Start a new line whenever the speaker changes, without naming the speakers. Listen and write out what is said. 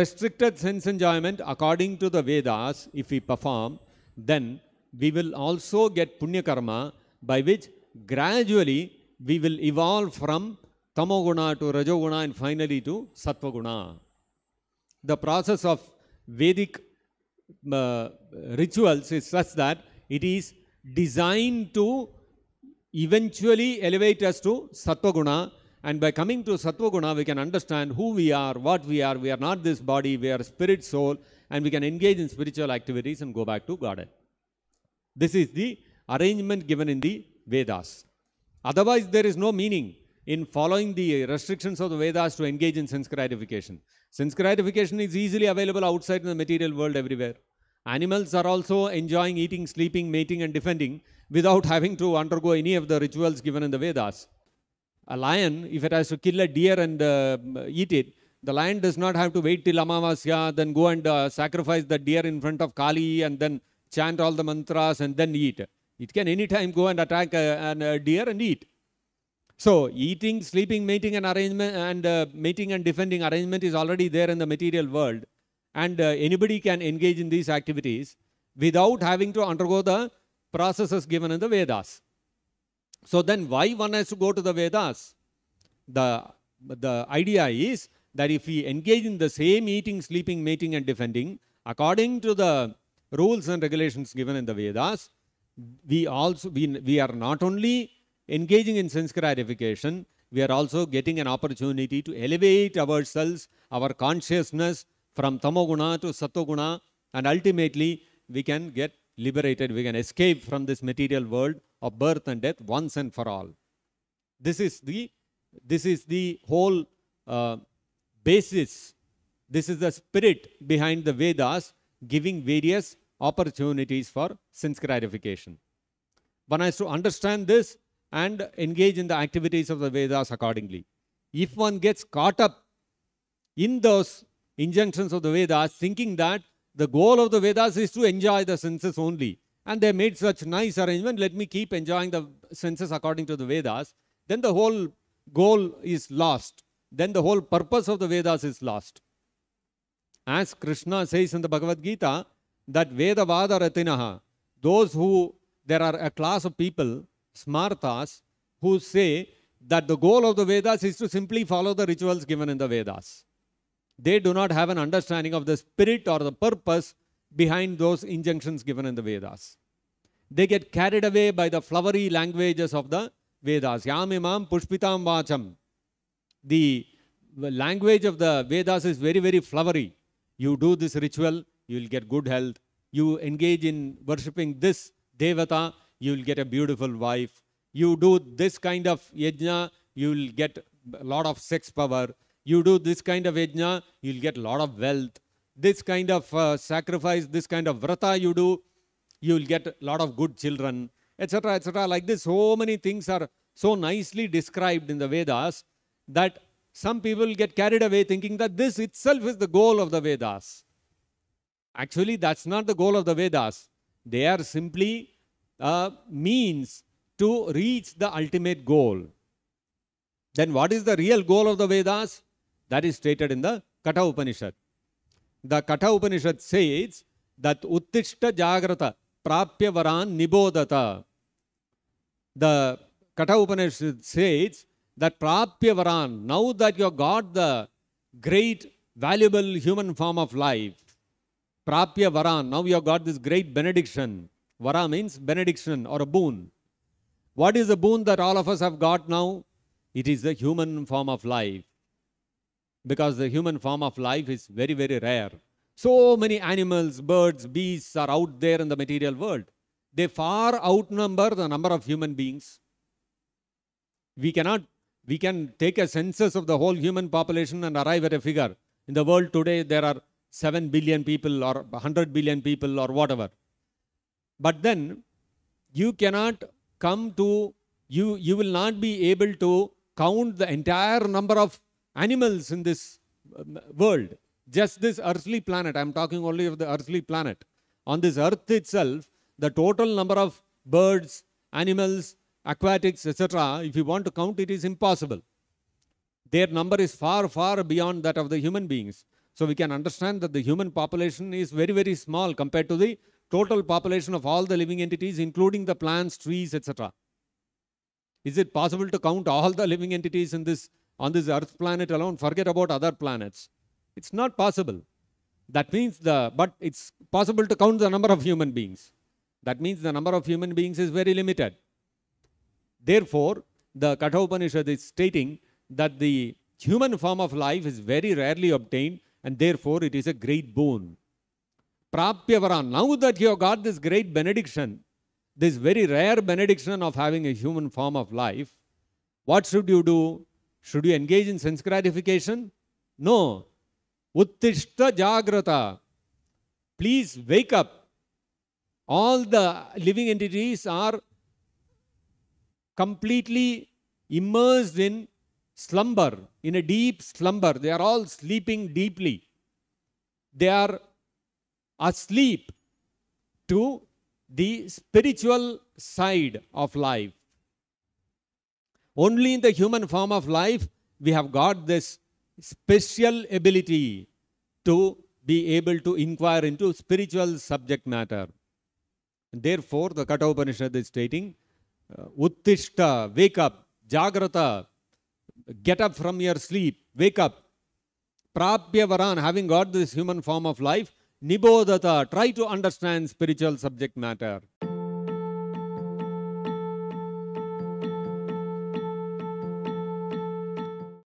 restricted sense enjoyment according to the Vedas, if we perform, then we will also get punya karma by which gradually we will evolve from tamoguna to rajoguna and finally to sattvaguna. The process of Vedic uh, rituals is such that it is designed to eventually elevate us to sattvaguna and by coming to Satvaguna, we can understand who we are, what we are. We are not this body, we are spirit, soul, and we can engage in spiritual activities and go back to Godhead. This is the arrangement given in the Vedas. Otherwise, there is no meaning in following the restrictions of the Vedas to engage in sense gratification. Sense gratification is easily available outside in the material world everywhere. Animals are also enjoying eating, sleeping, mating, and defending without having to undergo any of the rituals given in the Vedas. A lion, if it has to kill a deer and uh, eat it, the lion does not have to wait till Amavasya, then go and uh, sacrifice the deer in front of Kali and then chant all the mantras and then eat. It can anytime go and attack a, uh, a uh, deer and eat. So eating, sleeping, mating and arrangement and uh, mating and defending arrangement is already there in the material world. And uh, anybody can engage in these activities without having to undergo the processes given in the Vedas. So then why one has to go to the Vedas? The, the idea is that if we engage in the same eating, sleeping, mating and defending, according to the rules and regulations given in the Vedas, we also we, we are not only engaging in sense gratification, we are also getting an opportunity to elevate ourselves, our consciousness from tamoguna to satoguna, and ultimately we can get liberated, we can escape from this material world of birth and death once and for all. This is the, this is the whole uh, basis. This is the spirit behind the Vedas giving various opportunities for sense gratification. One has to understand this and engage in the activities of the Vedas accordingly. If one gets caught up in those injunctions of the Vedas, thinking that the goal of the Vedas is to enjoy the senses only, and they made such nice arrangement, let me keep enjoying the senses according to the Vedas. Then the whole goal is lost. Then the whole purpose of the Vedas is lost. As Krishna says in the Bhagavad Gita, that Vedavada Ratinaha, those who, there are a class of people, smartas, who say that the goal of the Vedas is to simply follow the rituals given in the Vedas. They do not have an understanding of the spirit or the purpose behind those injunctions given in the Vedas. They get carried away by the flowery languages of the Vedas. Yamimam pushpitam vacham. The language of the Vedas is very, very flowery. You do this ritual, you will get good health. You engage in worshipping this devata, you will get a beautiful wife. You do this kind of yajna, you will get a lot of sex power. You do this kind of yajna, you will get a lot of wealth this kind of uh, sacrifice, this kind of vrata you do, you will get a lot of good children, etc., etc. Like this, so many things are so nicely described in the Vedas that some people get carried away thinking that this itself is the goal of the Vedas. Actually, that's not the goal of the Vedas. They are simply uh, means to reach the ultimate goal. Then what is the real goal of the Vedas? That is stated in the Kata Upanishad. The Katha Upanishad says that Uttishta Jagrata Prapya Varan Nibodata. The Katha Upanishad says that Prapya Varan, now that you have got the great valuable human form of life, Prapya Varan, now you have got this great benediction. Vara means benediction or a boon. What is the boon that all of us have got now? It is the human form of life. because the human form of life is very, very rare. So many animals, birds, beasts are out there in the material world. They far outnumber the number of human beings. We cannot, we can take a census of the whole human population and arrive at a figure. In the world today, there are 7 billion people or 100 billion people or whatever. But then you cannot come to, you, you will not be able to count the entire number of animals in this um, world, just this earthly planet, I'm talking only of the earthly planet, on this earth itself, the total number of birds, animals, aquatics, etc., if you want to count, it is impossible. Their number is far, far beyond that of the human beings. So we can understand that the human population is very, very small compared to the total population of all the living entities, including the plants, trees, etc. Is it possible to count all the living entities in this on this Earth planet alone, forget about other planets. It's not possible. That means the, but it's possible to count the number of human beings. That means the number of human beings is very limited. Therefore, the Kathopanishad is stating that the human form of life is very rarely obtained and therefore it is a great boon. Prapyavaran, now that you have got this great benediction, this very rare benediction of having a human form of life, what should you do? Should you engage in sense gratification? No. Uttishta Jagrata. Please wake up. All the living entities are completely immersed in slumber, in a deep slumber. They are all sleeping deeply. They are asleep to the spiritual side of life. only in the human form of life we have got this special ability to be able to inquire into spiritual subject matter. Therefore, the Katha Upanishad is stating, Uttishta, wake up, Jagrata, get up from your sleep, wake up. Prapya Varan, having got this human form of life, Nibodhata, try to understand spiritual subject matter.